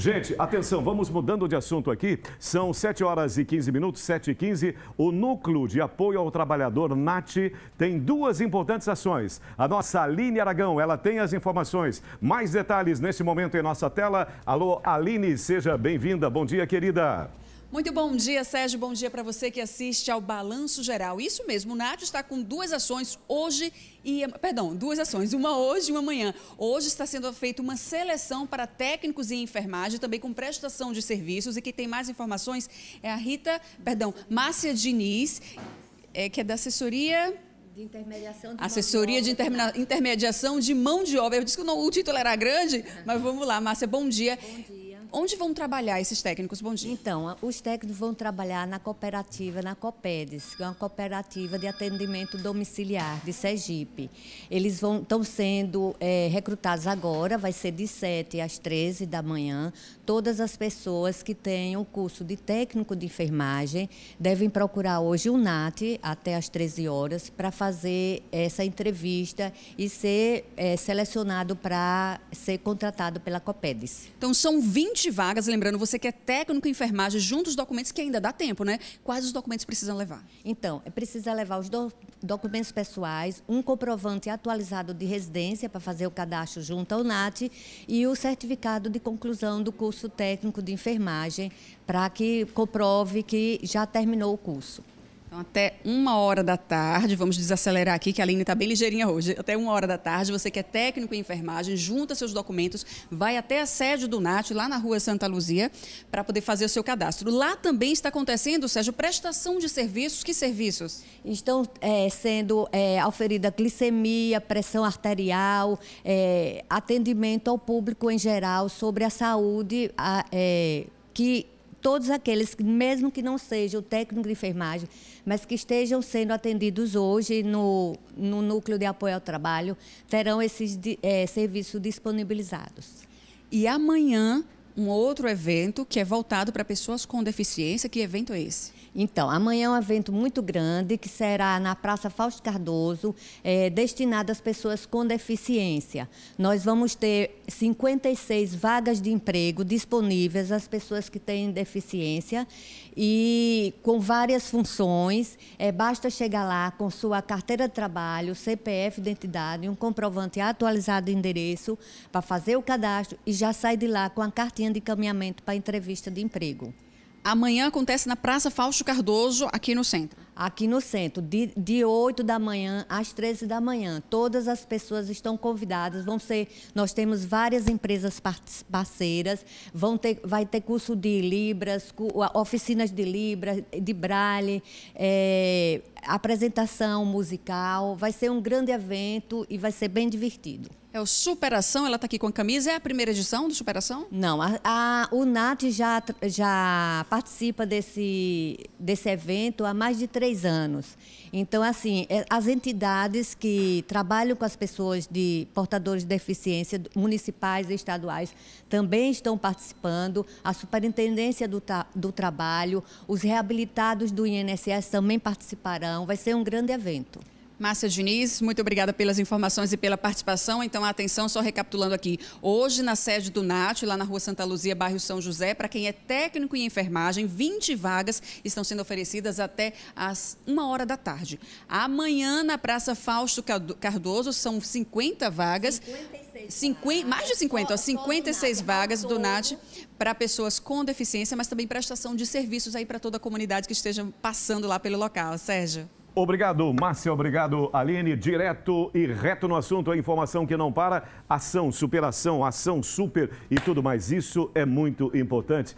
Gente, atenção, vamos mudando de assunto aqui. São 7 horas e 15 minutos, 7 e 15. O Núcleo de Apoio ao Trabalhador, NAT, tem duas importantes ações. A nossa Aline Aragão, ela tem as informações. Mais detalhes nesse momento em nossa tela. Alô, Aline, seja bem-vinda. Bom dia, querida. Muito bom dia, Sérgio. Bom dia para você que assiste ao Balanço Geral. Isso mesmo, o Nath está com duas ações hoje e. Perdão, duas ações, uma hoje e uma amanhã. Hoje está sendo feita uma seleção para técnicos e enfermagem, também com prestação de serviços. E quem tem mais informações é a Rita, perdão, Márcia Diniz, é, que é da assessoria. De intermediação de Assessoria de, intermediação de mão de obra. Eu disse que o título era grande, é. mas vamos lá, Márcia, bom dia. Bom dia onde vão trabalhar esses técnicos? Bom dia. Então, os técnicos vão trabalhar na cooperativa, na COPEDES, que é uma cooperativa de atendimento domiciliar de Sergipe. Eles vão, estão sendo é, recrutados agora, vai ser de 7 às 13 da manhã. Todas as pessoas que tenham curso de técnico de enfermagem devem procurar hoje o NAT até às 13 horas para fazer essa entrevista e ser é, selecionado para ser contratado pela COPEDES. Então, são 20 de vagas, lembrando, você que é técnico em enfermagem, junto os documentos que ainda dá tempo, né? Quais os documentos precisam levar? Então, é precisa levar os do, documentos pessoais, um comprovante atualizado de residência para fazer o cadastro junto ao NAT e o certificado de conclusão do curso técnico de enfermagem para que comprove que já terminou o curso. Então, até uma hora da tarde, vamos desacelerar aqui, que a Aline está bem ligeirinha hoje. Até uma hora da tarde, você que é técnico em enfermagem, junta seus documentos, vai até a sede do NAT, lá na rua Santa Luzia, para poder fazer o seu cadastro. Lá também está acontecendo, Sérgio, prestação de serviços. Que serviços? Estão é, sendo é, oferida glicemia, pressão arterial, é, atendimento ao público em geral sobre a saúde a, é, que todos aqueles, mesmo que não seja o técnico de enfermagem, mas que estejam sendo atendidos hoje no, no Núcleo de Apoio ao Trabalho, terão esses é, serviços disponibilizados. E amanhã um outro evento que é voltado para pessoas com deficiência. Que evento é esse? Então, amanhã é um evento muito grande que será na Praça Fausto Cardoso, é, destinado às pessoas com deficiência. Nós vamos ter 56 vagas de emprego disponíveis às pessoas que têm deficiência e com várias funções. É, basta chegar lá com sua carteira de trabalho, CPF, identidade, um comprovante atualizado de endereço para fazer o cadastro e já sai de lá com a carteira cartinha de encaminhamento para entrevista de emprego. Amanhã acontece na Praça Fausto Cardoso, aqui no centro. Aqui no centro, de, de 8 da manhã às 13 da manhã. Todas as pessoas estão convidadas. Vão ser, nós temos várias empresas parceiras. Vão ter, vai ter curso de Libras, oficinas de Libras, de Braille, é, apresentação musical. Vai ser um grande evento e vai ser bem divertido. É o Superação, ela está aqui com a camisa. É a primeira edição do Superação? Não, a, a, o Nat já, já participa desse, desse evento há mais de três anos. Então, assim, é, as entidades que trabalham com as pessoas de portadores de deficiência, municipais e estaduais, também estão participando. A Superintendência do, do Trabalho, os reabilitados do INSS também participarão. Vai ser um grande evento. Márcia Diniz, muito obrigada pelas informações e pela participação. Então, atenção, só recapitulando aqui. Hoje, na sede do NAT, lá na rua Santa Luzia, bairro São José, para quem é técnico em enfermagem, 20 vagas estão sendo oferecidas até às 1 hora da tarde. Amanhã, na Praça Fausto Cardoso, são 50 vagas. 56 50, mais de 50, ó, 56 tá vagas do NAT para pessoas com deficiência, mas também prestação de serviços aí para toda a comunidade que esteja passando lá pelo local. Sérgio. Obrigado, Márcia. Obrigado, Aline. Direto e reto no assunto, a informação que não para. Ação, superação, ação super e tudo mais. Isso é muito importante.